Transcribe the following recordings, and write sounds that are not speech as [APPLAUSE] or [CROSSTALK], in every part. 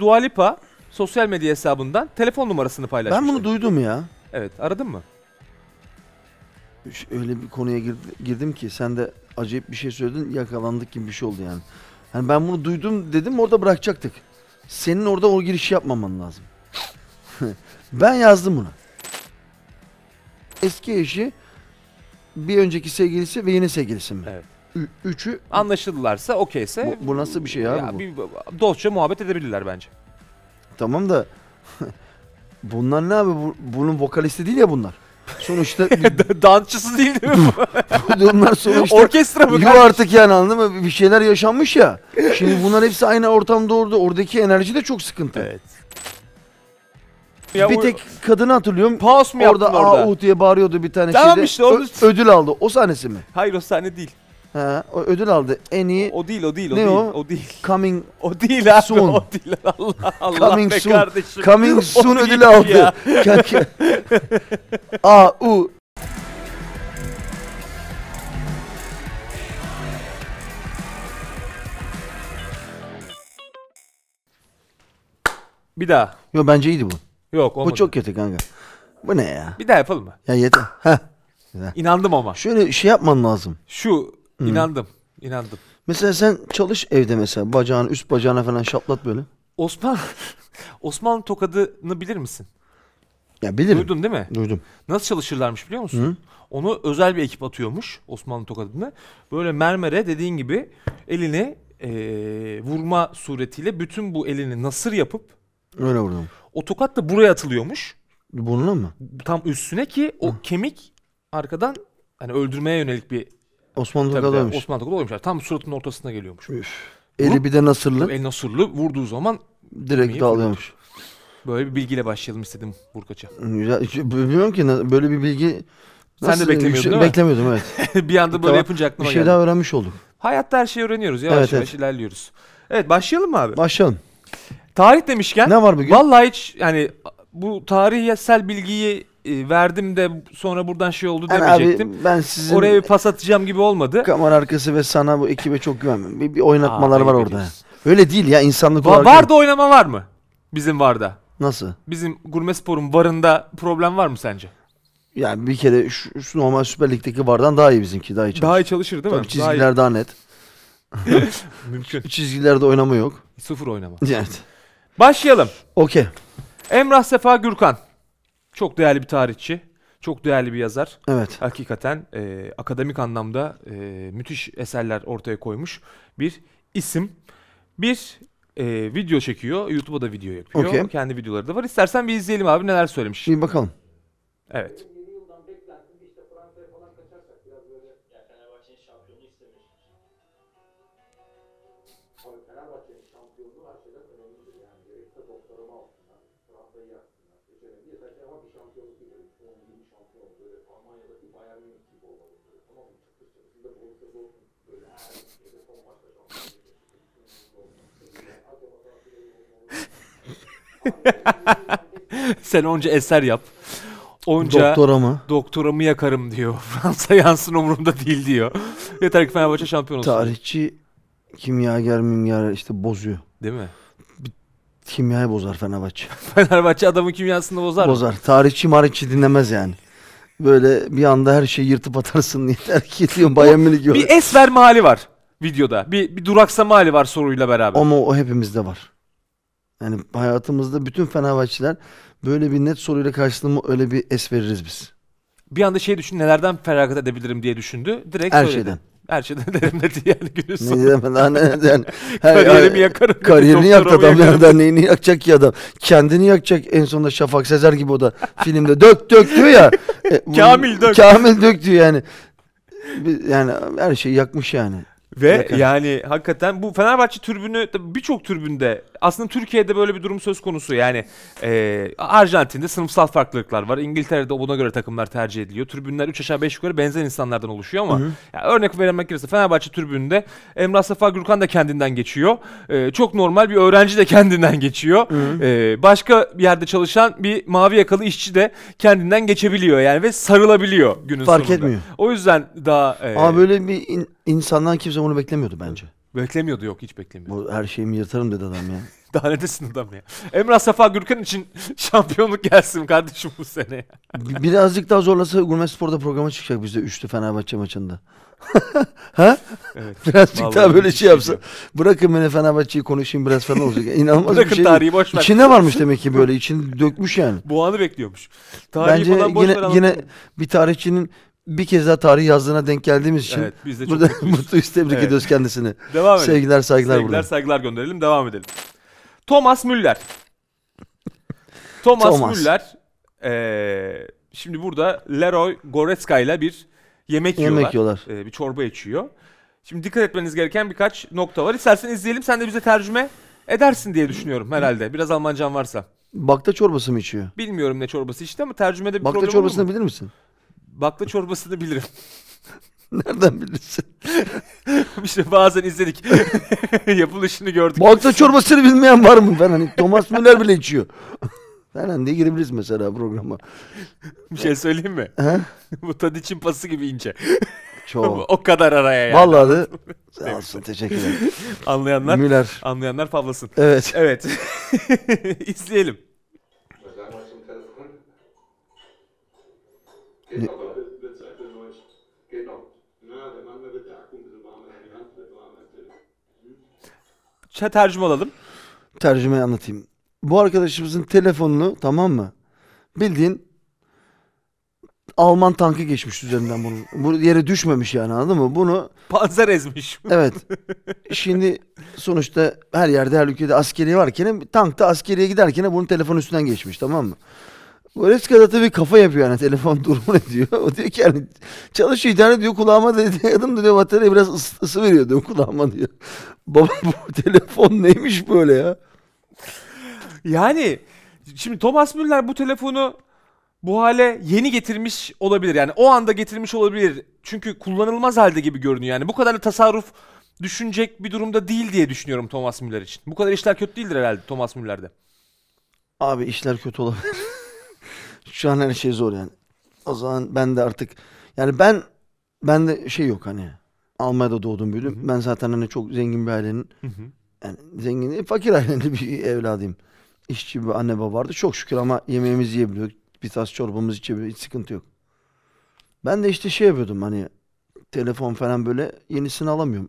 Dua Lipa sosyal medya hesabından telefon numarasını paylaşmış. Ben bunu duydum ya. Evet aradın mı? Öyle bir konuya girdim ki sen de acayip bir şey söyledin yakalandık gibi bir şey oldu yani. Hani ben bunu duydum dedim orada bırakacaktık. Senin orada o girişi yapmaman lazım. [LAUGHS] ben yazdım bunu. Eski eşi, bir önceki sevgilisi ve yeni sevgilisi mi? Evet üçü anlaşıldılarsa okeyse. Bu, bu nasıl bir şey abi ya, bu? Bir, dostça muhabbet edebilirler bence. Tamam da [LAUGHS] bunlar ne abi? Bu, bunun vokalisti değil ya bunlar. Sonuçta [LAUGHS] dansçısı değil değil mi? [LAUGHS] bunlar sonuçta orkestra mı? Yok artık yani anladın mı? Bir şeyler yaşanmış ya. Şimdi bunlar hepsi aynı ortamda orada. Oradaki enerji de çok sıkıntı. Evet. Ya bir tek kadını hatırlıyorum. Paus mu orada, yaptın orada? ah diye bağırıyordu bir tane tamam şeyde. Işte, orada... Ö- ödül aldı. O sahnesi mi? Hayır o sahne değil. Ha, o ödül aldı. En iyi O değil o değil o ne değil. O? o değil. Coming O değil abi soon. o değil. Allah Allah Coming be soon. kardeşim. Coming Soon ödülü aldı. [LAUGHS] A U Bir daha. Yo bence iyiydi bu. Yok olmadı. Bu çok kötü kanka. Bu ne ya? Bir daha yapalım mı? Ya yeter. Heh. İnandım ama. Şöyle şey yapman lazım. Şu İnandım. İnandım. Mesela sen çalış evde mesela bacağını üst bacağına falan şaplat böyle. Osman [LAUGHS] Osmanlı tokadını bilir misin? Ya bilirim. Duydun değil mi? Duydum. Nasıl çalışırlarmış biliyor musun? Hı? Onu özel bir ekip atıyormuş Osmanlı tokadını. Böyle mermere dediğin gibi elini e, vurma suretiyle bütün bu elini nasır yapıp öyle vurdum. O tokat da buraya atılıyormuş. Burnuna mı? Tam üstüne ki o Hı. kemik arkadan hani öldürmeye yönelik bir Osman Tokalı'ymış. Osmanlıda da oymuş. Tam suratının ortasına geliyormuş. Üf. Eli bir de Nasırlı. El Nasırlı vurduğu zaman direkt dağılıyormuş. Böyle bir bilgiyle başlayalım istedim Burkaç'a. Hmm, güzel. Bilmiyorum ki böyle bir bilgi Sen de beklemiyordun şey- değil mi? Beklemiyordum evet. [LAUGHS] bir anda böyle Tamam. yapınca bir şey geldi. daha öğrenmiş olduk. Hayatta her şeyi öğreniyoruz. Yavaş Evet, yavaş evet. ilerliyoruz. Evet başlayalım mı abi? Başlayalım. Tarih demişken Ne var bugün? vallahi hiç yani bu tarihsel bilgiyi e, verdim de sonra buradan şey oldu yani demeyecektim. Abi, ben sizin Oraya bir pas atacağım gibi olmadı. Kamera arkası ve sana bu ekibe çok güvenmiyorum. Bir, bir oynatmalar Aa, var orada. Öyle değil ya insanlık olarak. Var da oynama var mı? Bizim var da. Nasıl? Bizim Gurme Spor'un varında problem var mı sence? Yani bir kere şu, şu normal Süper Lig'deki vardan daha iyi bizimki. Daha iyi çalışır. Daha iyi çalışır değil Tabii mi? Çizgiler daha, iyi. daha net. [LAUGHS] Mümkün. Çizgilerde oynama yok. Sıfır oynama. Evet. Başlayalım. Okey. Emrah Sefa Gürkan. Çok değerli bir tarihçi. Çok değerli bir yazar. Evet. Hakikaten e, akademik anlamda e, müthiş eserler ortaya koymuş bir isim. Bir e, video çekiyor. YouTube'a da video yapıyor. Okay. Kendi videoları da var. İstersen bir izleyelim abi neler söylemiş. Bir bakalım. Evet. [LAUGHS] Sen onca eser yap. Onca doktora mı? Doktoramı yakarım diyor. [LAUGHS] Fransa yansın umurumda değil diyor. Yeter ki Fenerbahçe şampiyon olsun. Tarihçi kimyager mimyager işte bozuyor. Değil mi? Kimyayı bozar Fenerbahçe. [LAUGHS] Fenerbahçe adamın kimyasını bozar. Bozar. Tarihçi marihçi dinlemez yani böyle bir anda her şeyi yırtıp atarsın diye terk bayan Bayern Münih Bir es verme hali var videoda. Bir, bir duraksama hali var soruyla beraber. Ama o hepimizde var. Yani hayatımızda bütün Fenerbahçeler böyle bir net soruyla karşılığımı öyle bir es veririz biz. Bir anda şey düşün nelerden feragat edebilirim diye düşündü. Direkt Her söyledi. şeyden. Her şeyden [LAUGHS] derim dedi yani günün sonu. Ne dedim daha ne yani. [LAUGHS] Her, Kariyerimi yakarım. Kariyerini yaktı adam nereden neyini yakacak ki adam. Kendini yakacak en sonunda Şafak Sezer gibi o da filmde dök dök diyor ya. [LAUGHS] E, Kamil dök. Kamil dök diyor yani. Yani her şeyi yakmış yani. Ve Yakar. yani hakikaten bu Fenerbahçe türbünü birçok türbünde aslında Türkiye'de böyle bir durum söz konusu. Yani e, Arjantin'de sınıfsal farklılıklar var. İngiltere'de buna göre takımlar tercih ediliyor. Tribünler 3 aşağı 5 yukarı benzer insanlardan oluşuyor ama Yani örnek vermek gerekirse Fenerbahçe tribününde Emrah Safa Gürkan da kendinden geçiyor. E, çok normal bir öğrenci de kendinden geçiyor. E, başka bir yerde çalışan bir mavi yakalı işçi de kendinden geçebiliyor yani ve sarılabiliyor günün Fark sonunda. Fark etmiyor. O yüzden daha... E, Ama böyle bir in, insandan kimse onu beklemiyordu bence. Beklemiyordu yok hiç beklemiyordu. Bu her şeyimi yırtarım dedi adam ya. [LAUGHS] Daha nedesin adam ya. Emrah Safa Gürkan için [LAUGHS] şampiyonluk gelsin kardeşim bu sene. Birazcık daha zorlasa Gurme Spor'da programa çıkacak bizde üçlü Fenerbahçe maçında. [LAUGHS] ha? Evet. Birazcık Vallahi daha böyle şey, şey yapsa. bilmiyorum. Bırakın beni Fenerbahçe'yi konuşayım biraz falan olacak. İnanılmaz bir Bırakın şey. tarihi boş ver. İçine varmış demek ki böyle. içini dökmüş yani. Bu anı bekliyormuş. Tarihi Bence falan boş yine, yine bir tarihçinin bir kez daha tarih yazdığına denk geldiğimiz için evet, biz de burada mutlu [LAUGHS] tebrik evet. ediyoruz kendisini. [LAUGHS] Devam edelim. Sevgiler saygılar Sevgiler buradan. saygılar gönderelim devam edelim. Thomas Müller. [LAUGHS] Thomas, Thomas. Müller ee, şimdi burada Leroy Goretzka ile bir yemek, yemek yiyorlar. yiyorlar. Ee, bir çorba içiyor. Şimdi dikkat etmeniz gereken birkaç nokta var. İstersen izleyelim sen de bize tercüme edersin diye düşünüyorum herhalde. Biraz Almancan varsa. Bakta çorbası mı içiyor? Bilmiyorum ne çorbası içti ama tercümede bir Bakta problem çorbasını bilir misin? bakla çorbasını bilirim. [LAUGHS] Nereden bilirsin? [LAUGHS] işte bazen izledik. [LAUGHS] Yapılışını gördük. Bakla çorbasını bilmeyen var mı? Ben hani Thomas Müller bile içiyor. Falan diye girebiliriz mesela programa. Bir şey söyleyeyim mi? He? Bu tad için pası gibi ince. Çok. o kadar araya yani. Vallahi de. Sağ teşekkür ederim. Anlayanlar, Müller. anlayanlar pavlasın. Evet. Evet. İzleyelim. Ne? Ç- tercüme alalım. Tercümeyi anlatayım. Bu arkadaşımızın telefonunu tamam mı? Bildiğin Alman tankı geçmiş üzerinden bunu. Bu yere düşmemiş yani anladın mı? Bunu Panzer ezmiş. [LAUGHS] evet. Şimdi sonuçta her yerde her ülkede askeri varken tank da askeriye giderken bunun telefon üstünden geçmiş tamam mı? Goretzka da tabii kafa yapıyor yani telefon durumuna diyor. [LAUGHS] O diyor ki yani çalışıyor internet diyor kulağıma dedi. [LAUGHS] Adam da diyor bataryaya biraz ısı, ısı veriyor diyor kulağıma diyor. [LAUGHS] Baba bu telefon neymiş böyle ya? Yani şimdi Thomas Müller bu telefonu bu hale yeni getirmiş olabilir. Yani o anda getirmiş olabilir. Çünkü kullanılmaz halde gibi görünüyor. Yani bu kadar tasarruf düşünecek bir durumda değil diye düşünüyorum Thomas Müller için. Bu kadar işler kötü değildir herhalde Thomas Müller'de. Abi işler kötü olabilir şu an her hani şey zor yani. O zaman ben de artık yani ben ben de şey yok hani Almanya'da doğdum büyüdüm. Hı hı. Ben zaten hani çok zengin bir ailenin hı hı. yani zengin değil, fakir ailenin [LAUGHS] bir evladıyım. İşçi bir anne baba vardı. Çok şükür ama yemeğimizi yiyebiliyor. Bir tas çorbamızı içebiliyor. Hiç sıkıntı yok. Ben de işte şey yapıyordum hani telefon falan böyle yenisini alamıyorum.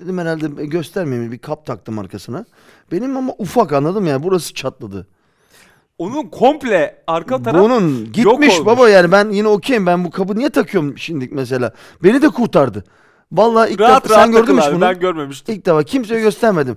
Dedim herhalde e, göstermeyeyim bir kap taktım arkasına. Benim ama ufak anladım yani burası çatladı. Onun komple arka tarafı. Bunun gitmiş yok baba yani ben yine okuyayım Ben bu kabı niye takıyorum şimdi mesela? Beni de kurtardı. Vallahi ilk rahat, defa rahat sen gördün mü bunu? Ben görmemiştim. İlk defa kimseye göstermedim.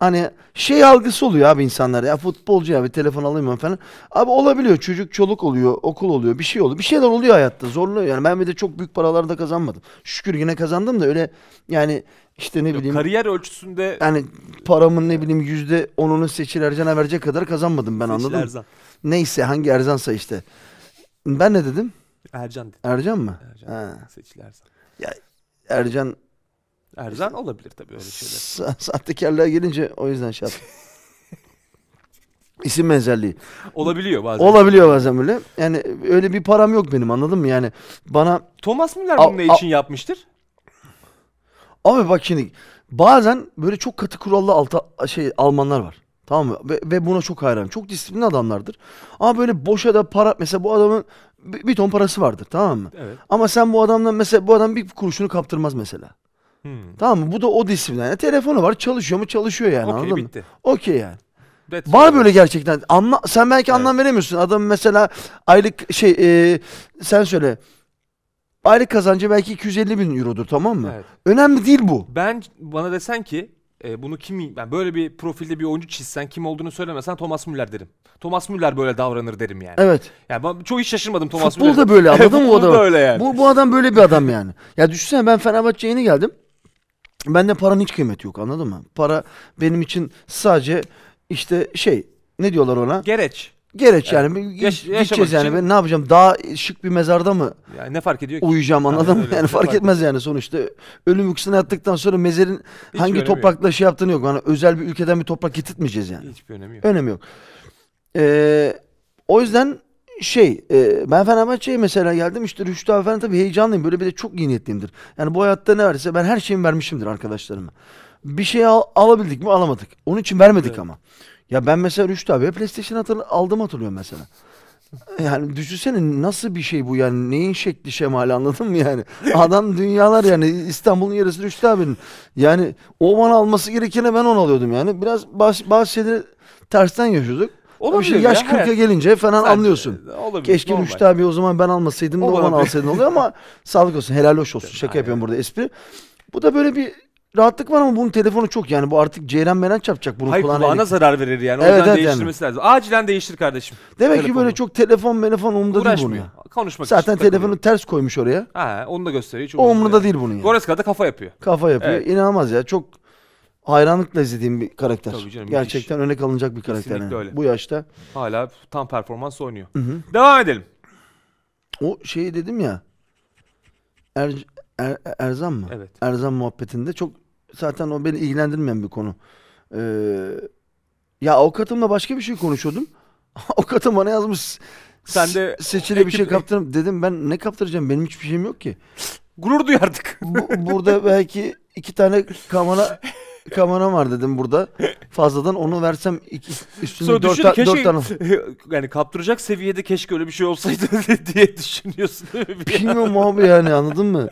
Hani şey algısı oluyor abi insanlar ya futbolcu ya bir telefon alayım ben falan. Abi olabiliyor çocuk çoluk oluyor okul oluyor bir şey oluyor bir şeyler oluyor hayatta zorluyor yani ben bir de çok büyük paralarda kazanmadım. Şükür yine kazandım da öyle yani işte ne Yok, bileyim. Kariyer ölçüsünde yani paramın ne bileyim yüzde onunu seçil Ercan'a verecek kadar kazanmadım ben anladın Erzan. Neyse hangi Erzan'sa işte. Ben ne dedim? Ercan dedim. Ercan mı? Ercan. Ha. Seçil Erzan. Ya Ercan Erzan işte, olabilir tabii öyle şeyler. Sa sahtekarlığa gelince o yüzden şey İsim benzerliği. Olabiliyor bazen. Olabiliyor bazen böyle. Yani öyle bir param yok benim anladın mı? Yani bana... Thomas Müller bunu ne için yapmıştır? Abi bak şimdi bazen böyle çok katı kurallı alta, şey Almanlar var. Tamam mı? Ve, ve buna çok hayran. Çok disiplinli adamlardır. Ama böyle boşa da para mesela bu adamın bir, bir ton parası vardır tamam mı? Evet. Ama sen bu adamdan mesela bu adam bir kuruşunu kaptırmaz mesela. Hmm. Tamam mı? Bu da o disiplin. Yani telefonu var çalışıyor mu çalışıyor yani okay, anladın bitti. mı? Okey yani. That's var böyle gerçekten. Anla, sen belki evet. anlam veremiyorsun. Adam mesela aylık şey e, sen söyle aylık kazancı belki 250 bin eurodur tamam mı? Evet. Önemli değil bu. Ben bana desen ki e, bunu kim yani böyle bir profilde bir oyuncu çizsen kim olduğunu söylemesen Thomas Müller derim. Thomas Müller böyle davranır derim yani. Evet. Yani ben çok hiç şaşırmadım Thomas Müller. Futbol da böyle anladın mı [LAUGHS] o adam? böyle yani. Bu, bu adam böyle bir adam yani. ya düşünsene ben Fenerbahçe'ye yeni geldim. Bende paranın hiç kıymeti yok anladın mı? Para benim için sadece işte şey ne diyorlar ona? Gereç. Gereç yani. yani. Yaş- Gideceğiz yani. için- Ben ne yapacağım? Daha şık bir mezarda mı Yani ne fark ediyor ki? uyuyacağım Aynen anladın mı? Yani şey fark etmez yani sonuçta. Ölüm uykusuna yattıktan sonra mezarın Hiçbir hangi önemi yok. toprakla şey yaptığını yok. Yani özel bir ülkeden bir toprak getirtmeyeceğiz yani. Hiçbir önemi yok. Önemi yok. Ee, o yüzden şey e, ben Fenerbahçe'ye mesela geldim işte Rüştü abi falan tabii heyecanlıyım. Böyle bir de çok iyi niyetliyimdir. Yani bu hayatta ne varsa ben her şeyimi vermişimdir arkadaşlarıma. Bir şey al- alabildik mi alamadık. Onun için vermedik Evet. ama. Ya ben mesela Rüştü abi PlayStation hatır, aldım hatırlıyorum mesela. Yani düşünsene nasıl bir şey bu yani neyin şekli şemali anladın mı yani? Adam dünyalar yani İstanbul'un yarısı Rüştü abinin. Yani o bana alması gerekene ben onu alıyordum yani. Biraz bazı, bazı şeyleri tersten yaşıyorduk. Olabilir yaş ya, 40'a gelince falan Sen, anlıyorsun. Olabilir, Keşke normal. Rüştü abi o zaman ben almasaydım da o bana alsaydın oluyor ama [LAUGHS] sağlık olsun helal hoş olsun. Şaka yapıyorum burada espri. Bu da böyle bir rahatlık var ama bunun telefonu çok yani bu artık ceyran meren bunu bunun Hayır kulağına. kulağına zarar verir yani. Evet, yüzden evet, değiştirmesi lazım. Acilen değiştir kardeşim. Demek ki böyle çok telefon telefon umurda değil bunun. Uğraşmıyor. ya. için Zaten takılıyor. telefonu ters koymuş oraya. Ha, onu da gösteriyor. Hiç O umurunda değil bunun ya. Goretzka da kafa yapıyor. Kafa yapıyor. Evet. İnanılmaz ya. Çok hayranlıkla izlediğim bir karakter. Tabii canım, Gerçekten örnek alınacak bir karakter. yani. öyle. Bu yaşta. Hala tam performans oynuyor. Devam edelim. O şeyi dedim ya. Er, Er- Erzan mı? Evet. Erzan muhabbetinde çok zaten o beni ilgilendirmeyen bir konu. Ee, ya avukatımla başka bir şey konuşuyordum. [LAUGHS] avukatım bana yazmış. Sen de seçili bir şey kaptırım. Dedim ben ne kaptıracağım? Benim hiçbir şeyim yok ki. Gurur duyardık. Bu, burada belki iki tane kamera kamera var dedim burada. Fazladan onu versem iki, üstüne Sonra dört, ta- dört tane. [LAUGHS] Yani kaptıracak seviyede keşke öyle bir şey olsaydı [LAUGHS] diye düşünüyorsun. Bilmiyorum abi yani anladın mı?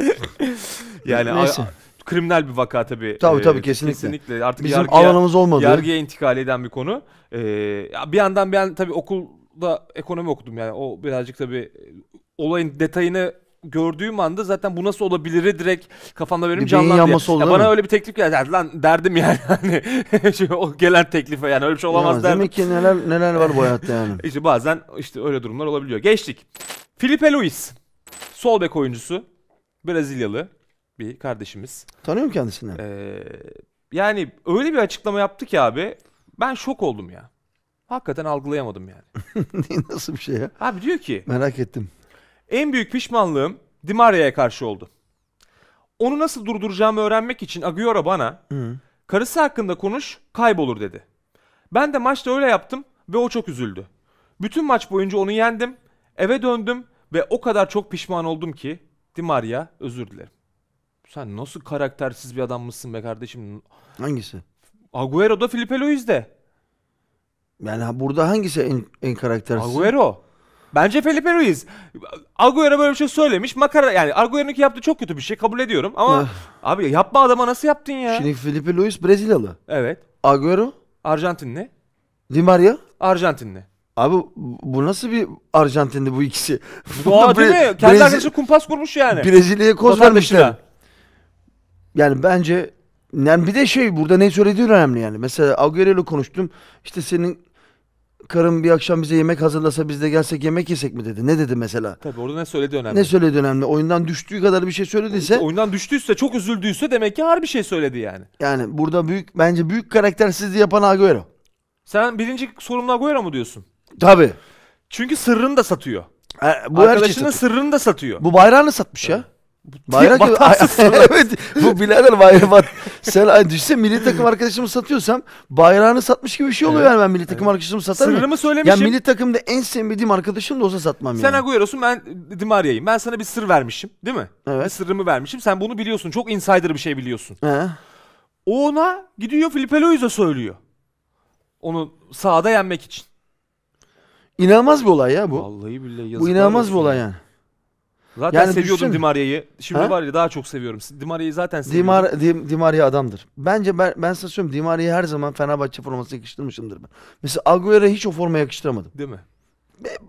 Yani Neyse kriminal bir vaka tabii. Tabii tabii ee, kesinlikle. Kesinlikle artık Bizim yargıya, alanımız olmadı. Yargıya intikal eden bir konu. Ee, bir yandan ben tabii okulda ekonomi okudum yani o birazcık tabii e, olayın detayını gördüğüm anda zaten bu nasıl olabilir direkt kafamda benim canlandı. Ya. Oldu, ya bana öyle bir teklif geldi lan derdim yani [LAUGHS] hani o gelen teklife yani öyle bir şey olamaz ya, derdim. Demek ki neler neler var bu hayatta yani. [LAUGHS] İşte bazen işte öyle durumlar olabiliyor. Geçtik. Felipe Luis. Sol bek oyuncusu. Brezilyalı bir kardeşimiz. tanıyor mu kendisini. Ee, yani öyle bir açıklama yaptı ki abi ben şok oldum ya. Hakikaten algılayamadım yani. [LAUGHS] Nasıl bir şey ya? Abi diyor ki. Merak ettim. En büyük pişmanlığım Dimaria'ya karşı oldu. Onu nasıl durduracağımı öğrenmek için Agüero bana Hı. karısı hakkında konuş kaybolur dedi. Ben de maçta öyle yaptım ve o çok üzüldü. Bütün maç boyunca onu yendim. Eve döndüm ve o kadar çok pişman oldum ki Dimaria özür dilerim. Sen nasıl karaktersiz bir adam mısın be kardeşim? Hangisi? Agüero Agüero'da Felipe de. Yani burada hangisi en, en karaktersiz? Agüero. Bence Felipe Luis. Agüero böyle bir şey söylemiş. Makara yani Agüero'nunki yaptığı çok kötü bir şey kabul ediyorum ama eh. abi yapma adama nasıl yaptın ya? Şimdi Felipe Luis Brezilyalı. Evet. Agüero Arjantinli. Di Maria Arjantinli. Abi bu nasıl bir Arjantinli bu ikisi? Bu [LAUGHS] değil mi? Kendi arkadaşı kumpas kurmuş yani. Brezilya'ya koz vermişler yani bence yani bir de şey burada ne söylediği önemli yani. Mesela Agüero ile konuştum. İşte senin karın bir akşam bize yemek hazırlasa biz de gelsek yemek yesek mi dedi. Ne dedi mesela? Tabii orada ne söyledi önemli. Ne söyledi önemli. Oyundan düştüğü kadar bir şey söylediyse. Oyundan düştüyse çok üzüldüyse demek ki her bir şey söyledi yani. Yani burada büyük bence büyük karaktersizliği yapan Agüero. Sen birinci sorumlu Agüero mu diyorsun? Tabii. Çünkü sırrını da satıyor. E, bu şey Arkadaşının her şeyi satıyor. sırrını da satıyor. Bu bayrağını satmış evet. ya. Bayrak vakasız [LAUGHS] evet bu birader bayrağı. bat. Sen ay düşse milli takım arkadaşımı satıyorsam bayrağını satmış gibi bir şey oluyor evet. yani ben milli takım evet. arkadaşımı satarım. mıyım? Sırrımı söylemişim. Ya milli takımda en sevmediğim arkadaşım da olsa satmam Sen yani. Agüero'sun ben Dimaria'yım. Ben sana bir sır vermişim değil mi? Evet. Bir sırrımı vermişim. Sen bunu biliyorsun. Çok insider bir şey biliyorsun. He. O ona gidiyor Filipe Luiz'e söylüyor. Onu sahada yenmek için. İnanılmaz bir olay ya bu. Vallahi billahi yazık. Bu inanılmaz bir olay yani. Zaten yani seviyordum düşün... Dimaria'yı. Şimdi ha? var ya daha çok seviyorum. Dimaria'yı zaten seviyorum. Dimar, Dim, Dimaria adamdır. Bence ben, ben size söyleyeyim Dimaria'yı her zaman Fenerbahçe forması yakıştırmışımdır ben. Mesela Agüero'ya hiç o forma yakıştıramadım. Değil mi?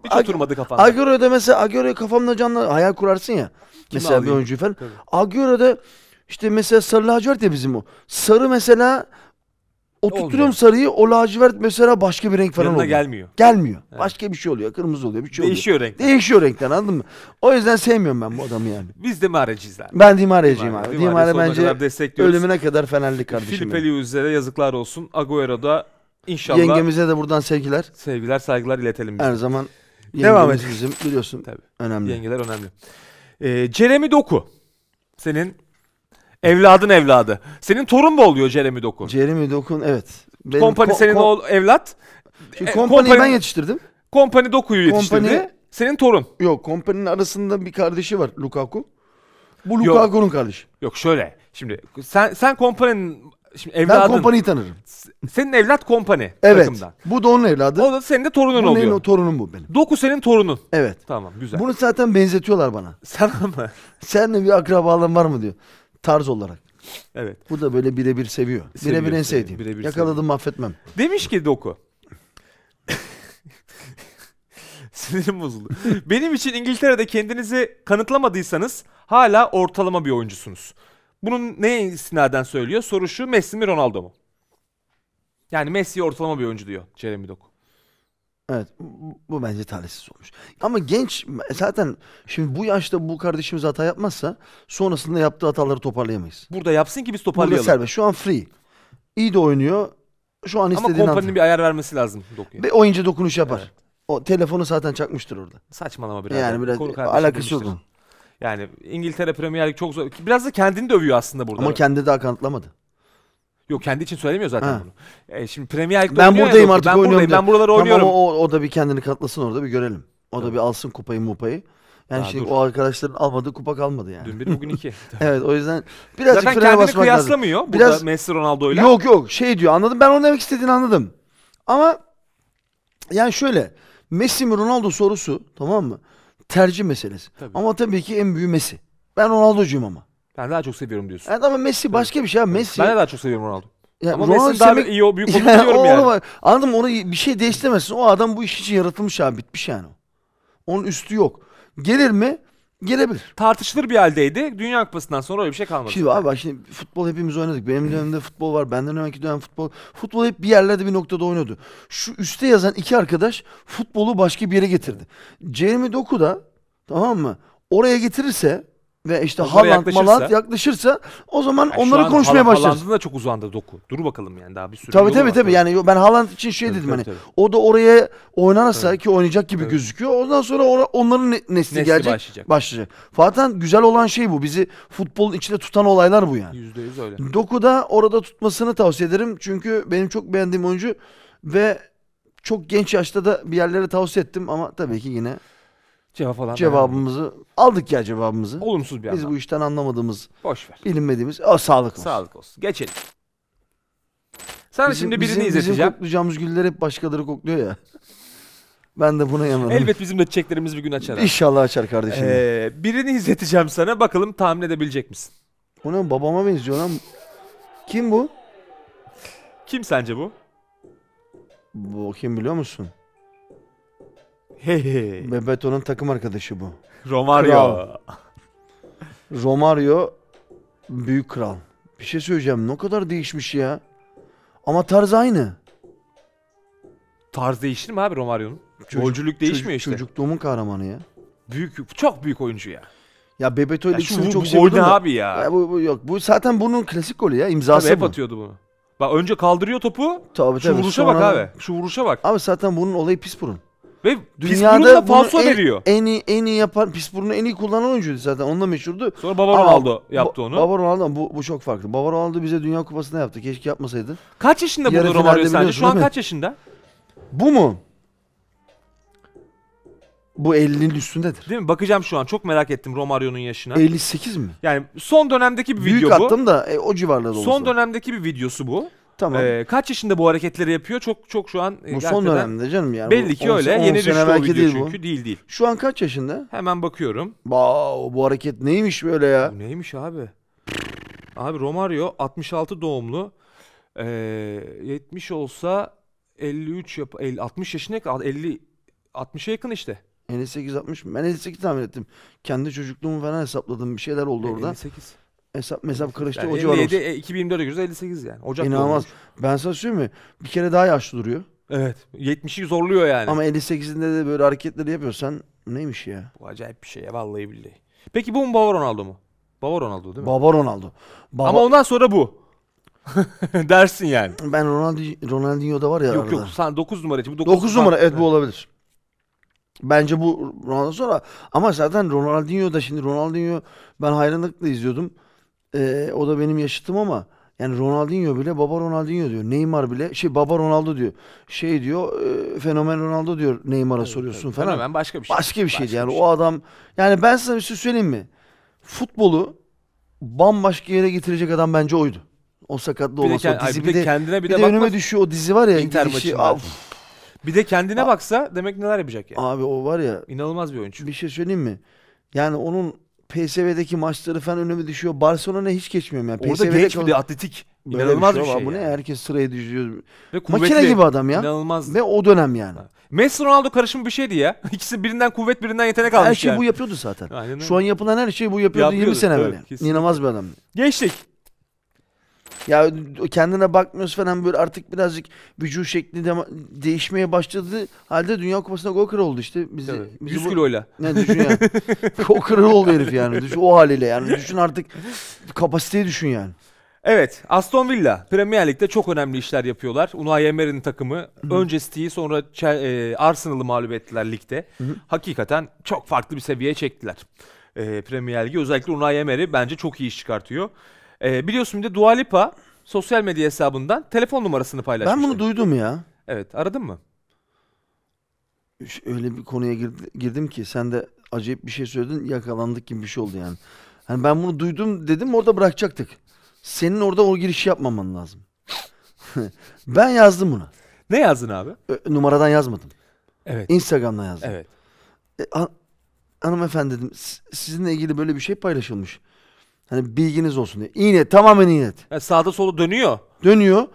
Hiç Ag- oturmadı kafanda. Agüero'da mesela Agüero'yu kafamda canlı hayal kurarsın ya. Kimi mesela alayım? bir oyuncuyu falan. Agüero'da işte mesela sarı lacivert ya bizim o. Sarı mesela Oturtturuyorum Olmuyor. sarıyı o lacivert mesela başka bir renk falan Yanına oluyor. gelmiyor. Gelmiyor. Evet. Başka bir şey oluyor. Kırmızı oluyor. Bir şey Değişiyor oluyor. renkler. Değişiyor renkten anladın mı? O yüzden sevmiyorum ben bu adamı yani. Biz de mi aracıyız Ben Dimare'ciyim abi. Dimare, Dimare kadar bence ölümüne kadar fenerlik kardeşim. Filip benim. Eliuz'e yazıklar olsun. Agüero da inşallah Yengemize de buradan sevgiler. sevgiler saygılar iletelim. biz. Her zaman Devam Devam bizim biliyorsun Tabii. önemli. Yengeler önemli. Ee, Jeremy Doku. Senin Evladın evladı. Senin torun mu oluyor Jeremy Dokun? Jeremy Dokun evet. Benim Kompany ko- senin ko- oğlu evlat. Şimdi e, Kompany'yi ben yetiştirdim. Kompany Doku'yu yetiştirdi. Senin torun. Yok Kompany'nin arasında bir kardeşi var Lukaku. Bu Lukaku'nun kardeşi. Yok şöyle. Şimdi sen sen Kompany'nin Şimdi evladın, ben kompaniyi tanırım. Senin evlat kompani evet, takımdan. Bu da onun evladı. O da senin de torunun bu oluyor. Bu torunum bu benim. Doku senin torunun. Evet. Tamam güzel. Bunu zaten benzetiyorlar bana. Sana mı? Seninle bir akrabalığın var mı diyor tarz olarak. Evet. Bu da böyle birebir seviyor. Birebir en sevdiğim. Bire bir Yakaladım seviyor. affetmem. Demiş ki Doku. [LAUGHS] Sinirim bozuldu. Benim için İngiltere'de kendinizi kanıtlamadıysanız hala ortalama bir oyuncusunuz. Bunun neye istinaden söylüyor? Soru şu Messi mi Ronaldo mu? Yani Messi ortalama bir oyuncu diyor Jeremy Doku. Evet bu bence talihsiz olmuş. Ama genç zaten şimdi bu yaşta bu kardeşimiz hata yapmazsa sonrasında yaptığı hataları toparlayamayız. Burada yapsın ki biz Burada toparlayalım. serbest şu an free. İyi de oynuyor. Şu an Ama istediğini Ama atıyor. bir ayar vermesi lazım dokuya. Ve oyuncu dokunuş yapar. Evet. O telefonu zaten çakmıştır orada. Saçmalama biraz. Yani biraz alakası yok. Yani İngiltere Premier Lig çok zor. Biraz da kendini dövüyor aslında burada. Ama kendi daha kanıtlamadı. Yok kendi için söylemiyor zaten Ha. bunu. E, şimdi Premier Lig'de Ben oynuyor ya buradayım Doku, artık ben oynuyorum. buradayım. Ben buraları Tamam oynuyorum. ama o, o da bir kendini katlasın orada bir görelim. O da bir alsın kupayı mupayı. Yani Daha şimdi şey, dur. o arkadaşların almadığı kupa kalmadı yani. Dün bir bugün iki. [LAUGHS] Evet o yüzden birazcık zaten frene kendini basmak lazım. kıyaslamıyor. Burada Biraz- Messi Ronaldo'yla. Yok yok şey diyor anladım ben onun demek istediğini anladım. Ama yani şöyle Messi mi Ronaldo sorusu tamam mı? Tercih meselesi. Tabii. Ama tabii ki en büyük Messi. Ben Ronaldo'cuyum ama. Ben daha çok seviyorum diyorsun. Evet ama Messi başka bir şey ya. Messi. Ben de daha çok seviyorum Ronaldo. Yani Ama Ronaldo Messi daha demek- iyi o büyük [LAUGHS] olduğunu yani, diyorum yani. Onu, anladın Onu bir şey değiştiremezsin. O adam bu iş için yaratılmış abi. Bitmiş yani o. Onun üstü yok. Gelir mi? Gelebilir. Tartışılır bir haldeydi. Dünya Kupası'ndan sonra öyle bir şey kalmadı. Şimdi abi bak şimdi futbol hepimiz oynadık. Benim dönemde futbol var. Benden önceki dönem futbol. Futbol hep bir yerlerde bir noktada oynuyordu. Şu üste yazan iki arkadaş futbolu başka bir yere getirdi. Jeremy Doku da tamam mı? Oraya getirirse ve işte Onlara Haaland, yaklaşırsa- Malat yaklaşırsa o zaman Yani onları konuşmaya Haaland- başlarız. Haaland'ın da çok uzandı doku. Dur bakalım yani daha bir sürü. Tabii yolu tabii tabii. Yani ben Haaland için şey dedim tabii, hani. O da oraya oynarsa ki oynayacak gibi Evet. gözüküyor. Ondan sonra ora- onların ne- nesli, Nesli gelecek. başlayacak. Başlayacak. Fatih'in güzel olan şey bu. Bizi futbolun içinde tutan olaylar bu yani. Yüzde yüz öyle. Doku da orada tutmasını tavsiye ederim. Çünkü benim çok beğendiğim oyuncu ve çok genç yaşta da bir yerlere tavsiye ettim ama tabii ki yine Cevap falan. Cevabımızı vermedim. aldık ya cevabımızı. Olumsuz bir Biz anlam. bu işten anlamadığımız, boş ver. bilinmediğimiz. O sağlık olsun. Sağlık olsun. Geçelim. Sana bizim, şimdi birini bizim, izleteceğim. Bizim koklayacağımız güller hep başkaları kokluyor ya. [LAUGHS] Ben de buna yanarım. Elbet bizim de çiçeklerimiz bir gün açar. İnşallah açar kardeşim. Ee, birini izleteceğim sana. Bakalım tahmin edebilecek misin? O ne babama benziyor lan. Kim bu? Kim sence bu? Bu kim biliyor musun? Hey. Bebeto'nun takım arkadaşı bu. Romario. Kral. Romario büyük kral. Bir şey söyleyeceğim. Ne kadar değişmiş ya. Ama tarz aynı. Tarz değişir mi abi Romario'nun? Çocuk- Golcülük değişmiyor çocuk- işte. Çocukluğumun kahramanı ya. Büyük çok büyük oyuncu ya. Ya Bebeto ile ikisini çok bu gol ne abi ya? Ya bu, bu yok. Bu zaten bunun klasik golü ya. Tabii İmzası hep bu. atıyordu bunu. Bak önce kaldırıyor topu. Tabii, Şu tabii. vuruşa bak abi. Şu vuruşa bak. Abi zaten bunun olayı pis burun. Ve dünyada da falso en, veriyor. En iyi, en iyi yapan, Pisburun'u en iyi kullanan oyuncuydu zaten. Onunla meşhurdu. Sonra Baba Ronaldo yaptı onu. Baba Ronaldo bu, bu çok farklı. Baba Ronaldo bize Dünya Kupası'nda yaptı. Keşke yapmasaydı. Kaç yaşında bu Romario sence? Şu an kaç yaşında? Bu mu? Bu 50'nin üstündedir. Değil mi? Bakacağım şu an. Çok merak ettim Romario'nun yaşına. 58 mi? Yani son dönemdeki bir Büyük video bu. Büyük attım da e, o civarlarda olsun. Son dönemdeki bir videosu bu. Tamam. Ee, kaç yaşında bu hareketleri yapıyor? Çok çok şu an e, Bu son dönemde canım yani. Belli ki on, öyle. On Yeni düştü şey o değil çünkü. Bu. Değil değil. Şu an kaç yaşında? Hemen bakıyorum. Ba bu hareket neymiş böyle ya? Bu neymiş abi? Abi Romario 66 doğumlu. Ee, 70 olsa 53 yap 50, 60 yaşına yakın 50 60'a yakın işte. 58 60 ben 58 tahmin ettim. Kendi çocukluğumu falan hesapladım bir şeyler oldu e, orada. 58. Hesap mesap karıştı. Yani o 57, civar 2024'e göre 58 yani. Ocak İnanılmaz. Ben sana söyleyeyim mi? Bir kere daha yaşlı duruyor. Evet. 70'i zorluyor yani. Ama 58'inde de böyle hareketleri yapıyorsan neymiş ya? Bu acayip bir şey ya vallahi billahi. Peki bu mu Baba Ronaldo mu? Baba Ronaldo değil mi? Baba Ronaldo. Baba... Ama ondan sonra bu. [LAUGHS] Dersin yani. Ben Ronaldo, Ronaldinho da var ya. Yok arada. yok sen 9 numara için. 9, 9 numara evet bu olabilir. Bence bu Ronaldo sonra ama zaten Ronaldinho da şimdi Ronaldinho ben hayranlıkla izliyordum. Ee, o da benim yaşıtım ama yani Ronaldinho bile baba Ronaldinho diyor. Neymar bile şey baba Ronaldo diyor. Şey diyor e, fenomen Ronaldo diyor Neymar'a tabii, soruyorsun tabii. falan. Fenomen başka bir şey. Başka bir şeydi başka yani bir şey. o adam. Yani ben size bir şey söyleyeyim mi? Futbolu bambaşka yere getirecek adam bence oydu. O sakatlı olmasa kend- o dizi ay, bir, de, kendine bir, de, bir de bakmaz. önüme düşüyor o dizi var ya. Inter gidişi, şey, Bir de kendine baksa demek neler yapacak yani. Abi o var ya. İnanılmaz bir oyuncu. Bir şey söyleyeyim mi? Yani onun PSV'deki maçları falan önüme düşüyor. Barcelona hiç geçmiyorum yani. Orada PSV'de genç bir de atletik. İnanılmaz bir şey. Bir şey bu yani. ne? Herkes sıraya düşüyor. Makine gibi adam ya. İnanılmaz. Ve o dönem yani. Messi Ronaldo karışımı bir şeydi ya. [LAUGHS] İkisi birinden kuvvet birinden yetenek almış Her şey yani. bu yapıyordu zaten. Aynen Şu an yapılan her şey bu yapıyordu, yapıyordu 20 sene evet, İnanılmaz bir adam. Geçtik. Ya kendine bakmıyoruz falan böyle artık birazcık vücut şekli de değişmeye başladı. Halde Dünya Kupası'nda gol kralı oldu işte. Bizi, bizi 100 kiloyla. Ne düşün yani. [LAUGHS] gol kralı oldu herif yani. Düşün, o haliyle yani. Düşün artık kapasiteyi düşün yani. Evet Aston Villa Premier Lig'de çok önemli işler yapıyorlar. Unai Emery'nin takımı Hı-hı. önce City'yi sonra e, Arsenal'ı mağlup ettiler ligde. Hı-hı. Hakikaten çok farklı bir seviyeye çektiler. E, Premier Lig'i özellikle Unai Emery bence çok iyi iş çıkartıyor. Ee, biliyorsun bir de Dua Lipa sosyal medya hesabından telefon numarasını paylaşmış. Ben bunu duydum ya. Evet aradın mı? Öyle bir konuya girdim ki sen de acayip bir şey söyledin yakalandık gibi bir şey oldu yani. Hani ben bunu duydum dedim orada bırakacaktık. Senin orada o giriş yapmaman lazım. [LAUGHS] ben yazdım bunu. Ne yazdın abi? Ö, numaradan yazmadım. Evet. Instagram'dan yazdım. Evet. E, han- hanımefendi dedim sizinle ilgili böyle bir şey paylaşılmış. Hani bilginiz olsun diye. İğne tamamen iğnet. Yani sağda solda dönüyor. Dönüyor.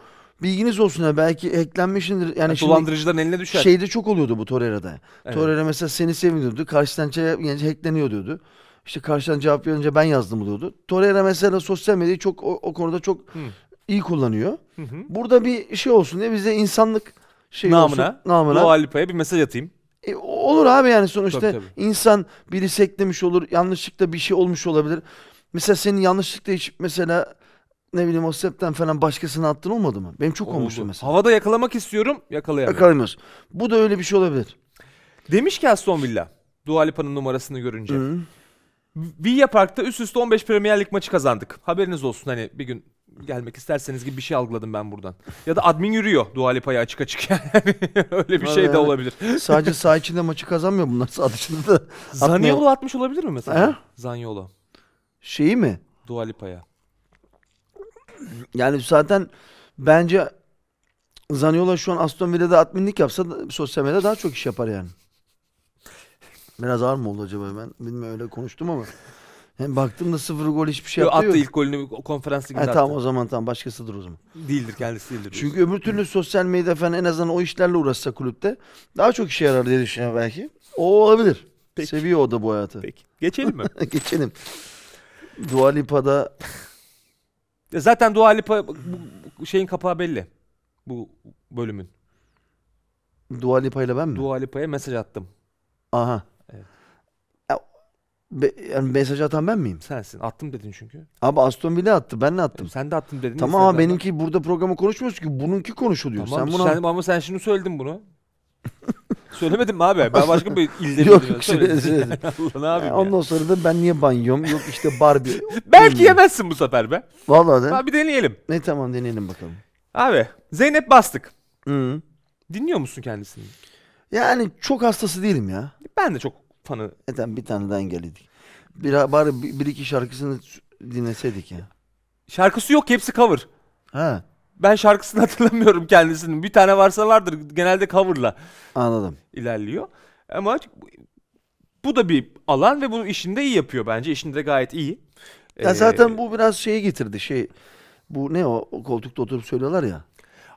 Bilginiz olsun ya belki eklenmişindir. Yani, yani dolandırıcıların eline düşer. Şeyde çok oluyordu bu Torreira'da. Evet. Torreira mesela seni seviyordu. Karşıdan cevap şey gelince hackleniyor diyordu. İşte karşıdan cevap verince ben yazdım diyordu. Torreira mesela sosyal medyayı çok o, o konuda çok Hı. iyi kullanıyor. Hı hı. Burada bir şey olsun diye bize insanlık şey namına, olsun. Namına. Bu alipaya bir mesaj atayım. E, olur abi yani sonuçta tabii, tabii. insan biri eklemiş olur. Yanlışlıkla bir şey olmuş olabilir. Mesela senin yanlışlıkla hiç mesela ne bileyim o septen falan başkasına attın olmadı mı? Benim çok olmuştu mesela. Havada yakalamak istiyorum yakalayamıyorum. Yakalayamıyorsun. Bu da öyle bir şey olabilir. Demiş ki Aston Villa Dua Lipa'nın numarasını görünce. Hı. Villa Park'ta üst üste 15 Premier Lig maçı kazandık. Haberiniz olsun hani bir gün gelmek isterseniz gibi bir şey algıladım ben buradan. Ya da admin yürüyor Dua Lipa'ya açık açık [LAUGHS] yani. Öyle bir şey de olabilir. Sadece saha içinde maçı kazanmıyor bunlar. Saha dışında da Zaniolo atmış olabilir mi mesela? He? Zaniolo. Şeyi mi? Dua Lipa'ya. Yani zaten bence Zaniola şu an Aston Villa'da adminlik yapsa sosyal medyada daha çok iş yapar yani. Biraz ağır mı oldu acaba ben bilmiyorum öyle konuştum ama. Yani baktığımda sıfır gol hiçbir şey Yo, yaptı Attı ilk golünü konferans liginde attı. Tamam o zaman tamam başkasıdır o zaman. Değildir kendisi değildir. Çünkü diyorsun. öbür türlü sosyal medya falan en azından o işlerle uğraşsa kulüpte daha çok işe yarar diye düşünüyorum belki. O olabilir. Peki. Seviyor o da bu hayatı. Peki. Geçelim mi? [LAUGHS] Geçelim. Dua Lipa'da Zaten Dua Lipa bu- şeyin kapağı belli. Bu bölümün. Dua Lipa ile ben mi? Dua Lipa'ya mesaj attım. Aha. be- yani mesaj atan ben miyim? Sensin. Attım dedin çünkü. Abi Aston Villa attı. Ben ne attım? Sen de attım dedin. Tamam ama benimki burada programı konuşmuyoruz ki. Bununki konuşuluyor. Tamam, sen bunu... ama sen şimdi söyledin bunu. [LAUGHS] Söylemedim mi abi? Ben başka bir [LAUGHS] ilde Yok yok şöyle söyledim. ne Ondan sonra da ben niye banyom Yok işte Barbie. [LAUGHS] Belki yemezsin bu sefer be. Vallahi de. Ha, bir deneyelim. Ne tamam deneyelim bakalım. Abi Zeynep Bastık. Hı. Dinliyor musun kendisini? Yani çok hastası değilim ya. Ben de çok fanı. Neden bir tane daha engelledik. Bir, bari bir, bir iki şarkısını dinleseydik ya. Şarkısı yok hepsi cover. Ha. Ben şarkısını [LAUGHS] hatırlamıyorum kendisinin. Bir tane varsa vardır. Genelde coverla Anladım. ilerliyor. Ama bu da bir alan ve bunu işinde iyi yapıyor bence. İşinde gayet iyi. Ya ee, zaten bu biraz şeyi getirdi. Şey bu ne o, o koltukta oturup söylüyorlar ya.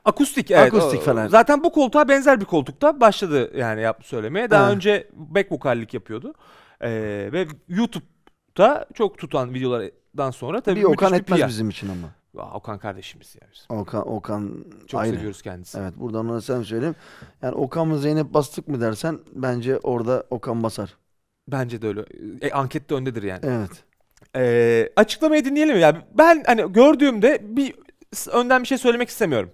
Akustik evet. Akustik falan. Zaten bu koltuğa benzer bir koltukta başladı yani yap söylemeye. Daha ha. önce back vokallik yapıyordu. Ee, ve YouTube'da çok tutan videolardan sonra tabii bir Okan etmez PR. bizim için ama. Okan kardeşimiz yani. Okan, Okan çok ayrı. seviyoruz kendisini. Evet buradan ona sen söyleyeyim. Yani Okan mı Zeynep bastık mı dersen bence orada Okan basar. Bence de öyle. E, ankette öndedir yani. Evet. E, açıklamayı dinleyelim ya. Yani ben hani gördüğümde bir önden bir şey söylemek istemiyorum.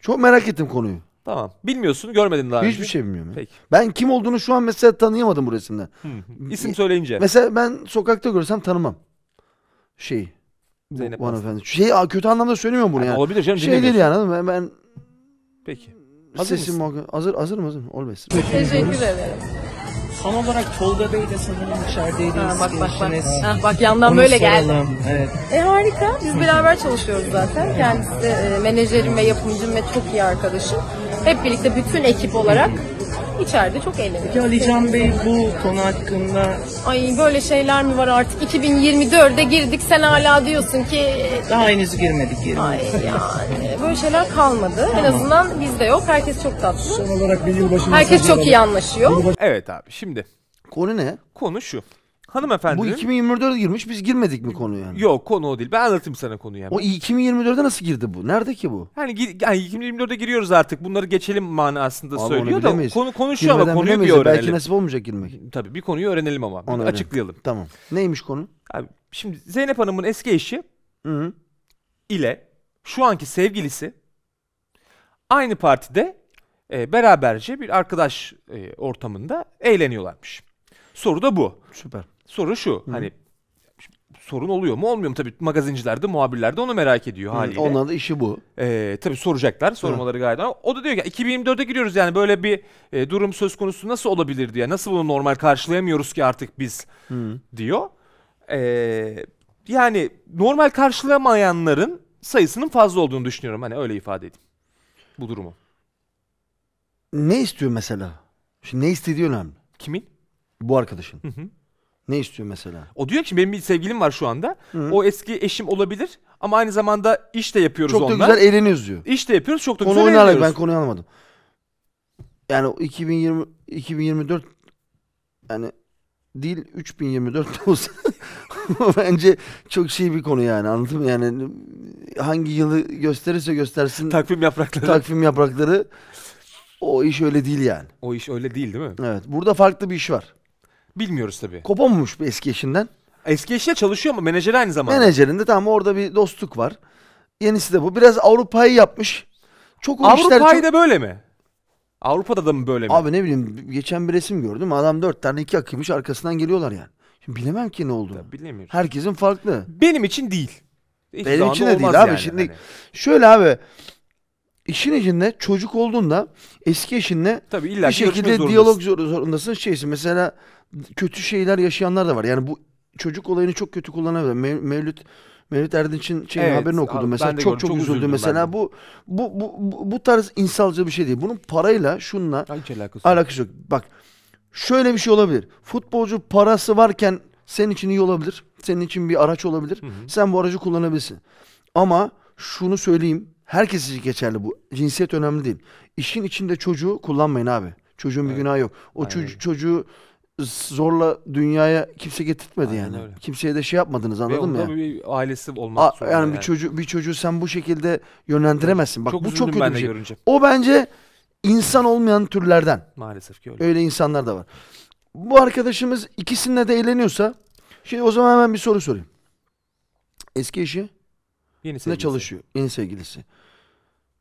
Çok merak ettim konuyu. Tamam. Bilmiyorsun, görmedin daha Hiçbir önce. şey bilmiyorum. Ya. Peki. Ben kim olduğunu şu an mesela tanıyamadım bu resimden. İsim söyleyince. Mesela ben sokakta görsem tanımam. Şeyi. Zeynep Bu Aslan. hanımefendi. Şey kötü anlamda söylemiyorum bunu yani. yani. Olabilir canım Şey değil yani. anladın Ben, Peki. Hazır sesim mısın? hazır, hazır hazır mı? Olmaz. Teşekkür ederim. Son olarak Tolga Bey de sanırım içerideydiniz. Ha, bak bak bak. Ha, bak yandan Onu böyle geldi. Evet. E harika. Biz beraber çalışıyoruz zaten. Kendisi e, menajerim ve yapımcım ve çok iyi arkadaşım. Hep birlikte bütün ekip olarak İçeride çok eğleniyoruz. Peki Ali Can Bey bu konu hakkında... Ay böyle şeyler mi var artık? 2024'e girdik sen hala diyorsun ki... Daha henüz girmedik yerine. Ay yani böyle şeyler kalmadı. Tamam. En azından bizde yok. Herkes çok tatlı. Son olarak bir yılbaşı Herkes çok olarak. iyi anlaşıyor. Evet abi şimdi. Konu ne? Konu şu. Hanımefendi. Bu 2024'e girmiş biz girmedik mi konu yani? Yok konu o değil. Ben anlatayım sana konuyu yani. O 2024'e nasıl girdi bu? Nerede ki bu? Yani, yani 2024'e giriyoruz artık. Bunları geçelim manasında Abi söylüyor da bilemeyiz. konu konuşuyor Girmeden ama konuyu bir öğrenelim. Belki nasip olmayacak girmek. Tabii bir konuyu öğrenelim ama. Onu açıklayalım. Tamam. Neymiş konu? Abi, şimdi Zeynep Hanım'ın eski eşi Hı hı. ile şu anki sevgilisi aynı partide e, beraberce bir arkadaş e, ortamında eğleniyorlarmış. Soru da bu. Süper. Soru şu. Hı-hı. Hani sorun oluyor mu olmuyor mu? Tabii magazinciler de muhabirler de onu merak ediyor Hı, haliyle. Onların da işi bu. Ee, tabii soracaklar. Sormaları Hı. gayet. O da diyor ki 2024'e giriyoruz yani böyle bir e, durum söz konusu nasıl olabilir diye. Nasıl bunu normal karşılayamıyoruz ki artık biz Hı. diyor. Ee, yani normal karşılamayanların sayısının fazla olduğunu düşünüyorum. Hani öyle ifade edeyim bu durumu. Ne istiyor mesela? Şimdi ne istediği önemli. Kimin? Bu arkadaşın. Hı hı. Ne istiyor mesela? O diyor ki benim bir sevgilim var şu anda. Hı. O eski eşim olabilir ama aynı zamanda iş de yapıyoruz Çok onunla. da güzel eğleniyoruz diyor. İş de yapıyoruz çok da Konu güzel oyunu alakalı, eğleniyoruz. ben konuyu anlamadım. Yani 2020 2024 yani değil 3024 de [LAUGHS] bence çok şey bir konu yani anladın mı? Yani hangi yılı gösterirse göstersin Takvim yaprakları. takvim yaprakları o iş öyle değil yani. o iş öyle değil değil mi? Evet burada farklı bir iş var. Bilmiyoruz tabii. Kopamamış bir eski eşinden. Eski eşiyle çalışıyor ama menajeri aynı zamanda. Menajerinde tamam orada bir dostluk var. Yenisi de bu. Biraz Avrupa'yı yapmış. Çok o Avrupa'yı çok... da böyle mi? Avrupa'da da mı böyle mi? Abi ne bileyim geçen bir resim gördüm. Adam dört tane iki akıymış arkasından geliyorlar yani. Şimdi bilemem ki ne oldu. Ya, bilemiyorum. Herkesin farklı. Benim için değil. Hiç e, Benim için de değil abi. Yani, Şimdi hani. şöyle abi işin içinde çocuk olduğunda eski eşinle Tabii illa bir şekilde diyalog zorundasın. Şeysin mesela kötü şeyler yaşayanlar da var. Yani bu çocuk olayını çok kötü kullanabilir. Mev Mevlüt Mevlüt Erdinç'in şey evet, haberini okudum mesela. Çok gördüm, çok, çok üzüldüm mesela. Bu, bu bu bu bu tarz insalcı bir şey değil. Bunun parayla şunla alakası, alakası yok. Bak şöyle bir şey olabilir. Futbolcu parası varken senin için iyi olabilir. Senin için bir araç olabilir. Hı hı. Sen bu aracı kullanabilirsin. Ama şunu söyleyeyim. Herkes için geçerli bu. Cinsiyet önemli değil. İşin içinde çocuğu kullanmayın abi. Çocuğun evet. bir günahı yok. O Aynen. çocuğu zorla dünyaya kimse getirtmedi Aynen yani. Öyle. Kimseye de şey yapmadınız anladın mı? Ya? bir ailesi olmak A, yani, yani bir çocuğu bir çocuğu sen bu şekilde yönlendiremezsin. Bak çok bu çok kötü bir şey. Görünce. O bence insan olmayan türlerden. Maalesef ki öyle. Öyle insanlar da var. Bu arkadaşımız ikisinde de eğleniyorsa şimdi şey, o zaman hemen bir soru sorayım. Eski eşi yeni sevgilisi. ne çalışıyor? Yeni sevgilisi.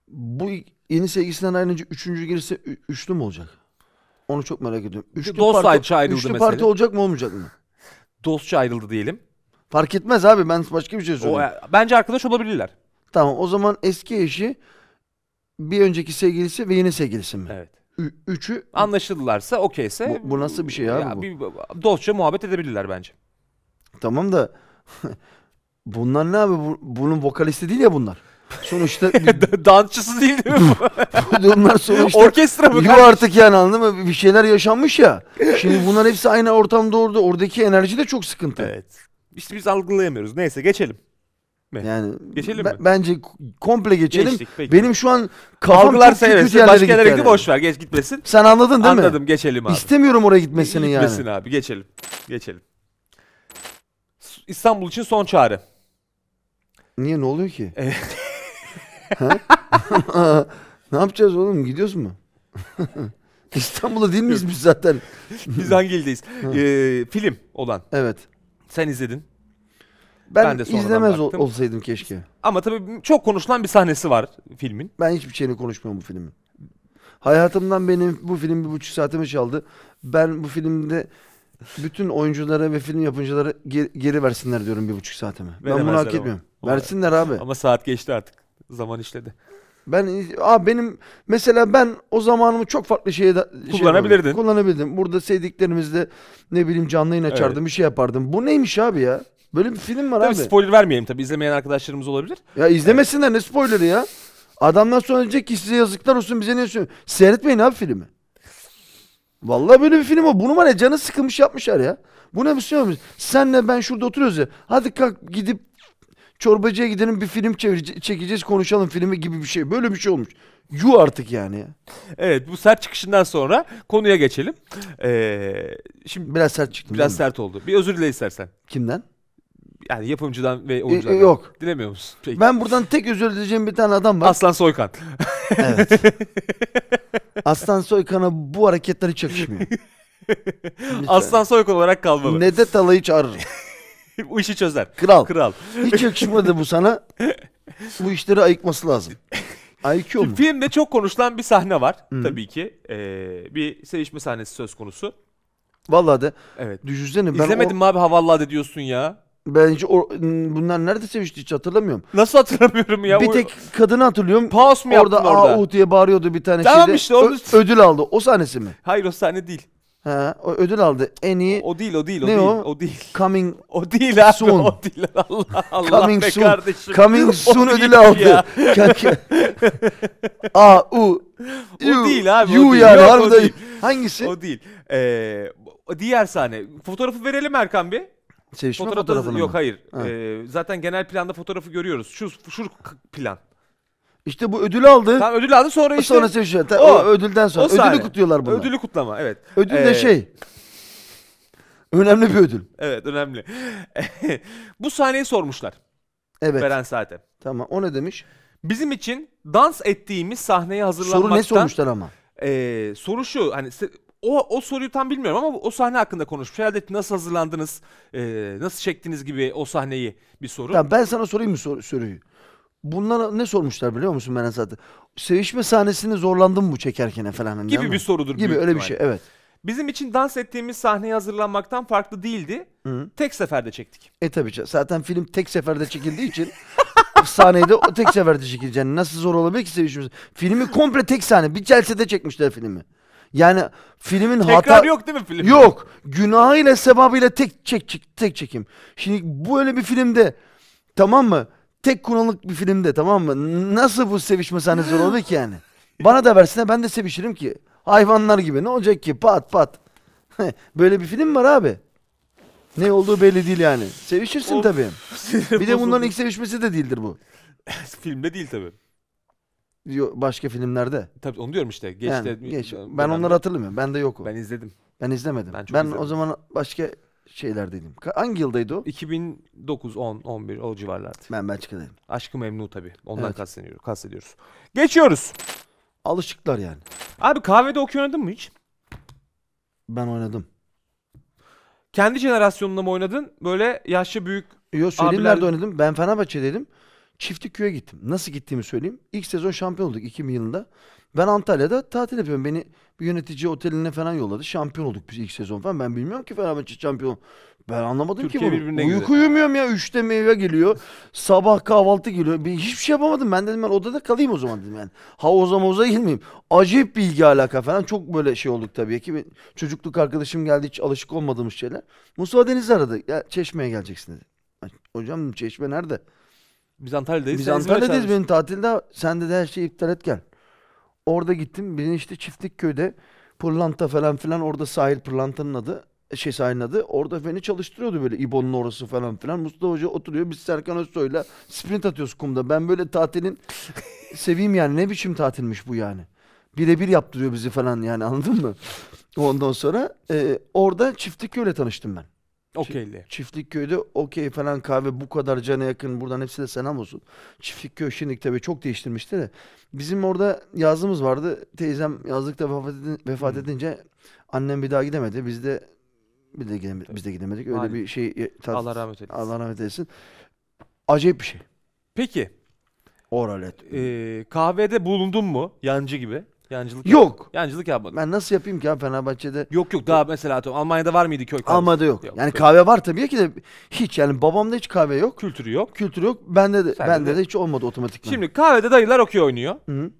Bu yeni sevgilisinden ayrılınca üçüncü girse üçlü mü olacak? Onu çok merak ediyorum. Üçlü Dost parti, ayrıldı üçlü mesela. parti olacak mı olmayacak mı? Dostça ayrıldı diyelim. Fark etmez abi ben başka bir şey O, söylüyorum. bence arkadaş olabilirler. Tamam o zaman eski eşi bir önceki sevgilisi ve yeni sevgilisi mi? Evet. Ü- üçü Anlaşıldılarsa okeyse bu, bu nasıl bir şey abi ya bu? bir- dostça muhabbet edebilirler bence. Tamam da [LAUGHS] bunlar ne abi? Bu- bunun vokalisti değil ya bunlar. Sonuçta [LAUGHS] dansçısı değil değil mi? bunlar [LAUGHS] sonuçta orkestra mı? Yok artık yani anladın mı? Bir şeyler yaşanmış ya. Şimdi bunlar hepsi aynı ortamda orada. Oradaki enerji de çok sıkıntı. Evet. İşte biz algılayamıyoruz. Neyse geçelim. Mi? Yani geçelim mi? Bence komple geçelim. Geçtik, peki. Benim şu an kafam çok kötü yerlere başka yerlere gitti. Boş ver geç gitmesin. Sen anladın değil Anladım, mi? Anladım geçelim abi. İstemiyorum oraya gitmesini yani. Gitmesin abi geçelim. Geçelim. İstanbul için son çare. Niye ne oluyor ki? Evet. [LAUGHS] ne yapacağız oğlum gidiyoruz mu? [LAUGHS] İstanbul'da değil miyiz biz zaten? [LAUGHS] biz hangi ildeyiz? ee, film olan. Evet. Sen izledin. Ben, ben de izlemez baktım. olsaydım keşke. Ama tabii çok konuşulan bir sahnesi var filmin. Ben hiçbir şeyini konuşmuyorum bu filmin. Hayatımdan benim bu film bir buçuk saatimi çaldı. Ben bu filmde bütün oyunculara ve film yapımcılara geri, geri versinler diyorum bir buçuk saatimi. Veremezler ben bunu hak etmiyorum. Ama. Versinler abi. Ama saat geçti artık. Zaman işledi. Ben a benim mesela ben o zamanımı çok farklı şeye şey kullanabilirdin. Şey kullanabilirdim. Burada sevdiklerimizle ne bileyim canlı yayın açardım, evet. bir şey yapardım. Bu neymiş abi ya? Böyle bir film var tabii abi. spoiler vermeyeyim tabii izlemeyen arkadaşlarımız olabilir. Ya izlemesinler evet. ne spoilerı ya? Adamdan sonra diyecek ki size yazıklar olsun bize ne söylüyor? Seyretmeyin abi filmi. Vallahi böyle bir film o. Bunu var ya canı sıkılmış yapmışlar ya. Bu ne bir şey olmuş. Senle ben şurada oturuyoruz ya. Hadi kalk gidip çorbacıya gidelim bir film çekeceğiz konuşalım filmi gibi bir şey. Böyle bir şey olmuş. Yu artık yani. Evet bu sert çıkışından sonra konuya geçelim. Ee, şimdi Biraz sert çıktı, Biraz sert oldu. Bir özür dile istersen. Kimden? Yani yapımcıdan ve ee, oyuncudan. E, yok. Dilemiyor musun? Peki. Ben buradan tek özür dileyeceğim bir tane adam var. Aslan Soykan. evet. [LAUGHS] Aslan Soykan'a bu hareketleri çakışmıyor. [LAUGHS] Aslan Soykan olarak kalmalı. Nedet Alay'ı çağırırım. [LAUGHS] [LAUGHS] bu işi çözer. Kral. Kral. Hiç yakışmadı bu sana. Bu işleri ayıkması lazım. IQ mu? Filmde çok konuşulan bir sahne var Hı. tabii ki. Ee, bir sevişme sahnesi söz konusu. Vallahi de. Evet. Düşünsene ben İzlemedim mi abi Havallade diyorsun ya? Bence o, bunlar nerede sevişti hiç hatırlamıyorum. Nasıl hatırlamıyorum ya? Bir tek kadını hatırlıyorum. Paus mu orada orada? "Au" diye bağırıyordu bir tane Tamam şeyde. işte, onu- Ö- ödül aldı. O sahnesi mi? Hayır o sahne değil. Ha, o ödül aldı. En iyi. O, o değil, o değil, o ne değil. O? o değil. Coming o değil abi, soon. O değil. [LAUGHS] Allah Allah Coming be soon. kardeşim. Coming soon ödülü aldı. [LAUGHS] A U U o değil abi. U yani Yok, harbiden. Değil. Hangisi? O değil. Ee, diğer sahne. Fotoğrafı verelim Erkan bir. Sevişme fotoğrafı, fotoğrafını Yok mı? hayır. Ha. Ee, zaten genel planda fotoğrafı görüyoruz. Şu şu plan. İşte bu ödül aldı. Tam ödül aldı sonra işte. Sonra seçiyor. Şey. O, o ödülden sonra. O ödülü sahne. kutluyorlar bunu. Ödülü kutlama evet. Ödül ee, de şey. Önemli bir ödül. Evet önemli. [LAUGHS] bu sahneyi sormuşlar. Evet. Beren Saat'e. Tamam o ne demiş? Bizim için dans ettiğimiz sahneye hazırlanmaktan... Soru ne sormuşlar ama? E, soru şu hani o, o soruyu tam bilmiyorum ama o sahne hakkında konuşmuş. Herhalde nasıl hazırlandınız, e, nasıl çektiniz gibi o sahneyi bir soru. Tamam, ben sana sorayım mı sor- soruyu? Bunlara ne sormuşlar biliyor musun ben zaten? Sevişme sahnesini zorlandın mı çekerken falan. Hani, Gibi bir sorudur. Gibi öyle bir şey evet. Bizim için dans ettiğimiz sahneye hazırlanmaktan farklı değildi. Hı. Tek seferde çektik. E tabii zaten film tek seferde çekildiği için [LAUGHS] sahneyi de o tek seferde çekileceğini nasıl zor olabilir ki sevişmemiz? Filmi komple tek sahne bir celsede çekmişler filmi. Yani filmin Tekrar hata yok değil mi filmde? Yok. Günahıyla sebabıyla tek çek, çek tek çekim. Şimdi bu öyle bir filmde tamam mı? tek kuralık bir filmde tamam mı? Nasıl bu sevişme sahnesi olabilir ki yani? Bana da versene ben de sevişirim ki. Hayvanlar gibi ne olacak ki pat pat. [LAUGHS] Böyle bir film var abi. Ne olduğu belli değil yani. Sevişirsin Of, tabii. [LAUGHS] Bir de bunların ilk sevişmesi de değildir bu. [LAUGHS] Filmde değil tabii. Yo- Başka filmlerde. Tabii onu diyorum işte. Geç yani, geç. Ben dönemde. onları hatırlamıyorum. Bende yok o. Ben izledim. Ben izlemedim. Ben Ben, izledim. o zaman başka şeyler dedim. Hangi yıldaydı o? 2009, 10, 11 o civarlarda. Ben Belçika'daydım. Aşkı Memnu tabii. Ondan Evet. kastediyoruz, kastediyoruz. Geçiyoruz. Alışıklar yani. Abi kahvede okey oynadın mı hiç? Ben oynadım. Kendi jenerasyonunda mı oynadın? Böyle yaşlı büyük Yo söyleyeyim Abiler- nerede oynadım. Ben Fenerbahçe'deydim. Çiftlik köye gittim. Nasıl gittiğimi söyleyeyim. İlk sezon şampiyon olduk 2000 yılında. Ben Antalya'da tatil yapıyorum. Beni bir yönetici oteline falan yolladı. Şampiyon olduk biz ilk sezon falan. Ben bilmiyorum ki Fenerbahçe şampiyon. Ben anlamadım Türkiye ki bunu. Uyku güzel. uyumuyorum ya. Üçte meyve geliyor. Sabah kahvaltı geliyor. Bir, hiçbir şey yapamadım. Ben dedim ben odada kalayım o zaman dedim yani. Havuza mavuza girmeyeyim. Acayip ilgi alaka falan. Çok böyle şey olduk tabii ki. Çocukluk arkadaşım geldi. Hiç alışık olmadığımız şeyler. Musa Deniz aradı. Ya, çeşmeye geleceksin dedi. Hocam Çeşme nerede? Biz Antalya'dayız. Biz Antalya'dayız benim tatilde. Sen de her şeyi iptal et gel. Orada gittim. Benim işte çiftlik köyde pırlanta falan filan orada sahil pırlantanın adı şey sahilin adı. Orada beni çalıştırıyordu böyle İbo'nun orası falan filan. Mustafa Hoca oturuyor. Biz Serkan Özsoy'la sprint atıyoruz kumda. Ben böyle tatilin [LAUGHS] seveyim yani. Ne biçim tatilmiş bu yani. Birebir yaptırıyor bizi falan yani anladın mı? Ondan sonra e, orada çiftlik köyle tanıştım ben. Okeyli. Çiftlik köyde okey falan kahve bu kadar cana yakın. Buradan hepsi de selam olsun. Çiftlik köy şimdi tabii çok değiştirmişti de. Bizim orada yazımız vardı. Teyzem yazlıkta vefat, edin, vefat edince annem bir daha gidemedi. Biz de biz de gidemedik. Tabii. Biz de gidemedik. Öyle Aynen. bir şey e, tat, Allah rahmet eylesin. Allah rahmet eylesin. Acayip bir şey. Peki. Oral et. Ee, kahvede bulundun mu yancı gibi? Yancılık Yok. Yapmadım. Yancılık yapmadım. Ben nasıl yapayım ki abi Fenerbahçe'de? Yok yok daha mesela atıyorum Almanya'da var mıydı köy kahvesi? Almanya'da yok. yok. Yani yok. kahve var tabii ki de hiç yani babamda hiç kahve yok. Kültürü yok. Kültürü yok. Bende de Sen bende de. de hiç olmadı otomatikman. Şimdi kahvede dayılar okey oynuyor. Hı.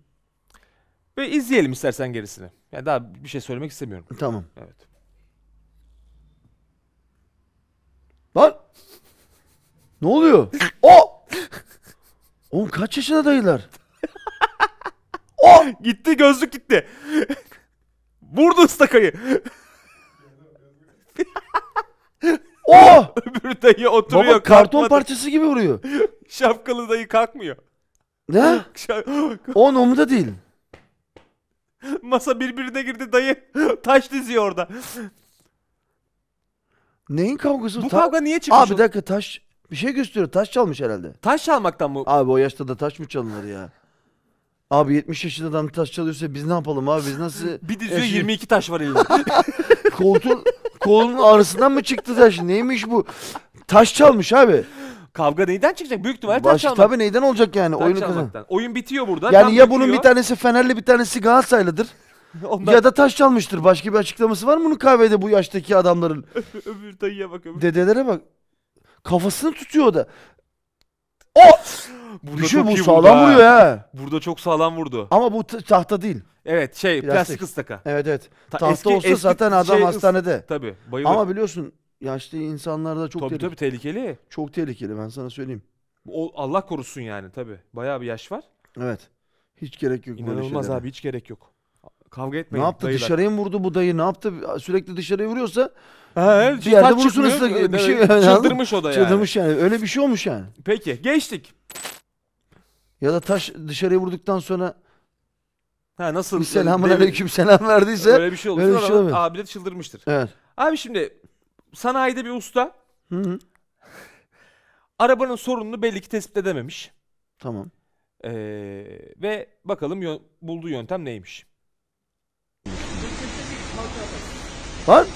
Ve izleyelim istersen gerisini. Yani daha bir şey söylemek istemiyorum. Tamam. Evet. Lan! Ne oluyor? [LAUGHS] o! Oğlum kaç yaşında dayılar? Oh! Gitti gözlük gitti. Vurdu ıstakayı. [LAUGHS] oh! [LAUGHS] Öbür dayı oturuyor. Baba karton kalkmadı. parçası gibi vuruyor. [LAUGHS] Şapkalı dayı kalkmıyor. Ne? o umurda değil. Masa birbirine girdi dayı. Taş diziyor orada. Neyin kavgası? Bu Ta kavga niye çıkmış? Abi bir dakika taş bir şey gösteriyor. Taş çalmış herhalde. Taş çalmaktan mı? Abi o yaşta da taş mı çalınır ya? Abi 70 yaşında adam taş çalıyorsa biz ne yapalım abi biz nasıl... [LAUGHS] Bir de Eşi- 22 taş var elinde. [LAUGHS] Koltuğun, kolunun ağrısından mı çıktı taş? Neymiş bu? Taş çalmış abi. Kavga neyden çıkacak? Büyük ihtimalle taş Baş, çalmak. tabii neyden olacak yani Taş oyunu kazan. Oyun bitiyor burada. Yani tam ya bunun bir tanesi Fenerli bir tanesi Galatasaraylıdır. [LAUGHS] Ondan Ya da taş çalmıştır. Başka bir açıklaması var mı bunun kahvede bu yaştaki adamların? öbür dayıya bak öbür. Dedelere bak. Kafasını tutuyor o da. Oh! Burada Düşüyor bu sağlam vuruyor ya. Burada çok sağlam vurdu. Ama bu tahta değil. Evet şey plastik, Plastik. ıstaka. Evet evet. Ta- tahta eski- olsa eski zaten adam şey hastanede. Tabi. bayılır. Ama biliyorsun yaşlı insanlarda çok tabii tehlikeli. tabii tehlikeli. Çok tehlikeli ben sana söyleyeyim. O, Allah korusun yani Tabi. Bayağı bir yaş var. Evet. Hiç gerek yok İnanılmaz abi hiç gerek yok. Kavga Ne yaptı? dayılar. Dışarıya mı vurdu bu dayı? Ne yaptı? Sürekli dışarıya vuruyorsa Ha, evet. Bir yerde vurursun ıslık. Bir şey, çıldırmış o da yani. Çıldırmış yani. Öyle bir şey olmuş yani. Peki geçtik. Ya da taş dışarıya vurduktan sonra ha, nasıl? Bir selamun yani, aleyküm selam verdiyse. Öyle bir şey olur Öyle bir şey olmuyor. Abi de çıldırmıştır. Evet. Abi şimdi sanayide bir usta. Hı hı. Arabanın sorununu belli ki tespit edememiş. Tamam. Ee, ve bakalım yön, bulduğu yöntem neymiş. Var?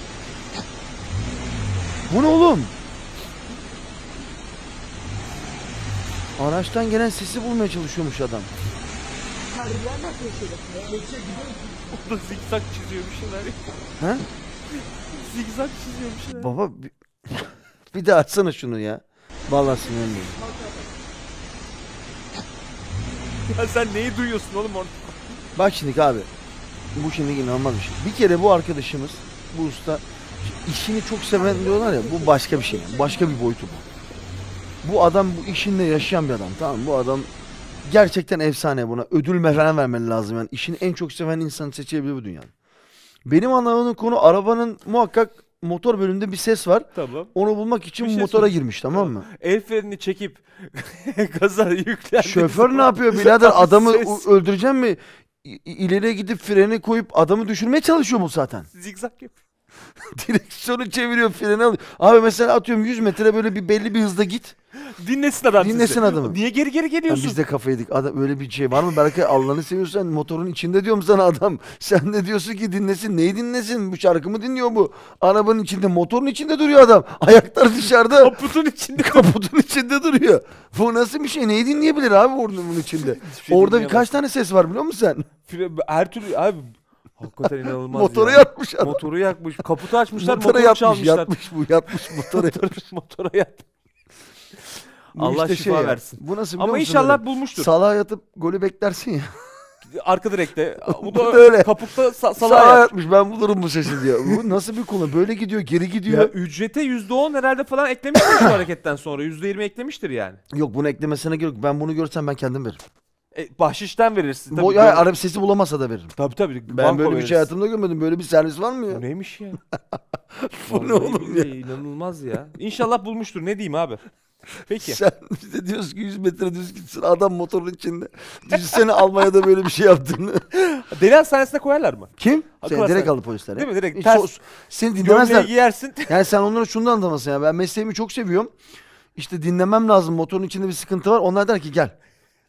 Bu ne oğlum? Araçtan gelen sesi bulmaya çalışıyormuş adam. O da zikzak çiziyor bir şeyler. He? zikzak çiziyor bir şeyler. Baba bir, [LAUGHS] bir daha açsana şunu ya. Vallahi sinirliyim. Ya sen neyi duyuyorsun oğlum orada? Bak şimdi abi. Bu şimdi inanılmaz bir şey. Bir kere bu arkadaşımız, bu usta işini çok seven diyorlar ya bu başka bir şey. Başka bir boyutu bu. Bu adam bu işinde yaşayan bir adam tamam mı? Bu adam gerçekten efsane buna. Ödül falan vermeli lazım yani. işini en çok seven insanı seçebilir bu dünyanın. Benim anladığım konu arabanın muhakkak motor bölümünde bir ses var. Tamam. Onu bulmak için şey motora söyleyeyim. girmiş tamam mı? El frenini çekip [LAUGHS] gaza yükler. Şoför ne yapıyor birader? Adamı öldüreceğim mi? İ- gidip freni koyup adamı düşürmeye çalışıyor bu zaten. Zigzag yapıyor. [LAUGHS] direksiyonu çeviriyor freni alıyor. Abi mesela atıyorum 100 metre böyle bir belli bir hızda git. Dinlesin adam Dinlesin sizi. adamı. Niye geri geri geliyorsun? Lan biz de kafaydık Adam öyle bir şey var mı? Belki Allah'ını seviyorsan motorun içinde diyorum sana adam. [LAUGHS] Sen de diyorsun ki dinlesin. Neyi dinlesin? Bu şarkı mı dinliyor bu. Arabanın içinde, motorun içinde duruyor adam. [LAUGHS] Ayaklar dışarıda. Kaputun içinde. Kaputun içinde duruyor. Bu nasıl bir şey? Neyi dinleyebilir abi bunun içinde? şey Orada birkaç tane ses var biliyor musun sen? Her türlü abi Hakikaten inanılmaz Motoru ya. yakmış adam. Motoru yakmış. Kaputu açmışlar motoru, motoru yapmış çalmışlar. Yatmış bu yapmış [LAUGHS] motoru yapmış motoru, yapmış. Allah işte şifa şey versin. Bu nasıl Ama inşallah öyle? bulmuştur. Salah yatıp golü beklersin ya. [LAUGHS] Arka direkte. [LAUGHS] Bu da, bu da öyle. Kapukta sa- salah yat. yatmış. Ben bulurum bu sesi diyor. Bu nasıl bir konu? Böyle gidiyor, geri gidiyor. Ya ücrete on herhalde falan eklemiştir şu hareketten sonra. yüzde yirmi eklemiştir yani. Yok bunu eklemesine gerek. Ben bunu görsem ben kendim veririm. E, bahşişten verirsin. Tabii Bu, ya, Arap sesi bulamasa da veririm. Tabi tabi. Ben banko böyle bir şey hayatımda görmedim. Böyle bir servis var mı ya? Bu neymiş ya? [LAUGHS] Bu ne Vallahi oğlum ya? İnanılmaz ya. [LAUGHS] İnşallah bulmuştur. Ne diyeyim abi? Peki. Sen bize diyorsun ki 100 metre düz gitsin adam motorun içinde. Düşünsene Almanya'da böyle bir şey yaptığını. [LAUGHS] Deli hastanesine koyarlar mı? Kim? Akıl Seni direkt aldı polisler. Değil mi? Direkt Hiç e, ters- so- Seni dinlemezler. giyersin. Yani sen onlara şunu da anlatamazsın ya. Ben mesleğimi çok seviyorum. İşte dinlemem lazım. Motorun içinde bir sıkıntı var. Onlar der ki gel.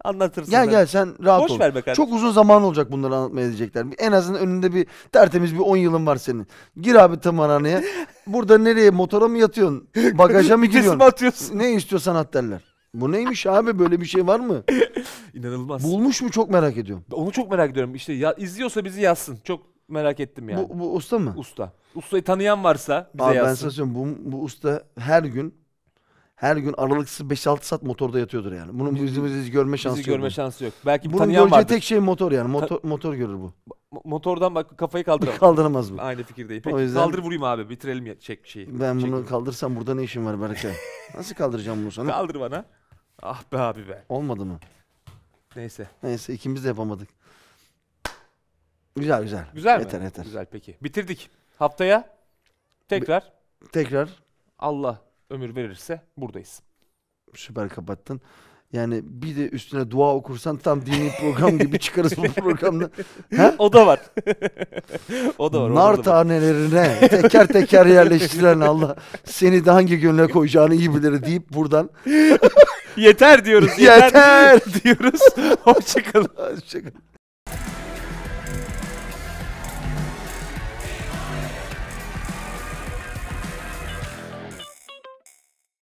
Anlatırsın. Gel ben. gel sen rahat Boş ol. Ver be kardeşim. Çok uzun zaman olacak bunları anlatmaya edecekler. En azından önünde bir tertemiz bir 10 yılın var senin. Gir abi tımarhaneye. [LAUGHS] Burada nereye motora mı yatıyorsun? Bagaja mı [LAUGHS] giriyorsun? atıyorsun? Ne istiyorsan at derler. Bu neymiş abi böyle bir şey var mı? [LAUGHS] İnanılmaz. Bulmuş mu çok merak ediyorum. Onu çok merak ediyorum. İşte ya, izliyorsa bizi yazsın. Çok merak ettim yani. Bu, bu usta mı? Usta. Ustayı tanıyan varsa bize abi yazsın. Ben sana söyleyeyim bu, bu usta her gün her gün aralıksız 5-6 saat motorda yatıyordur yani. Bunun bizi, bizi, bizi görme şansı bizi yok. görme bunun. şansı yok. Belki Bunun tanıyan göreceği vardır. tek şey motor yani. Motor, motor görür bu. Mo- Motordan bak kafayı kaldıramaz. [LAUGHS] Kaldıramaz bu. Aynı fikirdeyim. Peki O yüzden- kaldır vurayım abi bitirelim ya, çek şeyi. Ben bunu Çek- kaldırsam burada ne işim var Berkay? [LAUGHS] Nasıl kaldıracağım bunu sana? Kaldır bana. Ah be abi be. Olmadı mı? Neyse. Neyse ikimiz de yapamadık. Güzel güzel. Güzel Yeter mi? yeter. Güzel peki. Bitirdik. Haftaya tekrar Tekrar Allah ömür verirse buradayız. Süper kapattın. Yani bir de üstüne dua okursan tam dini [LAUGHS] program gibi çıkarız bu programda. Ha [LAUGHS] O da var. o da var. Nar tanelerine teker teker yerleştiren Allah seni de hangi gönle koyacağını iyi bilir deyip buradan [LAUGHS] yeter diyoruz. Yeter, yeter diyoruz. Hoşçakalın. Hoşçakalın.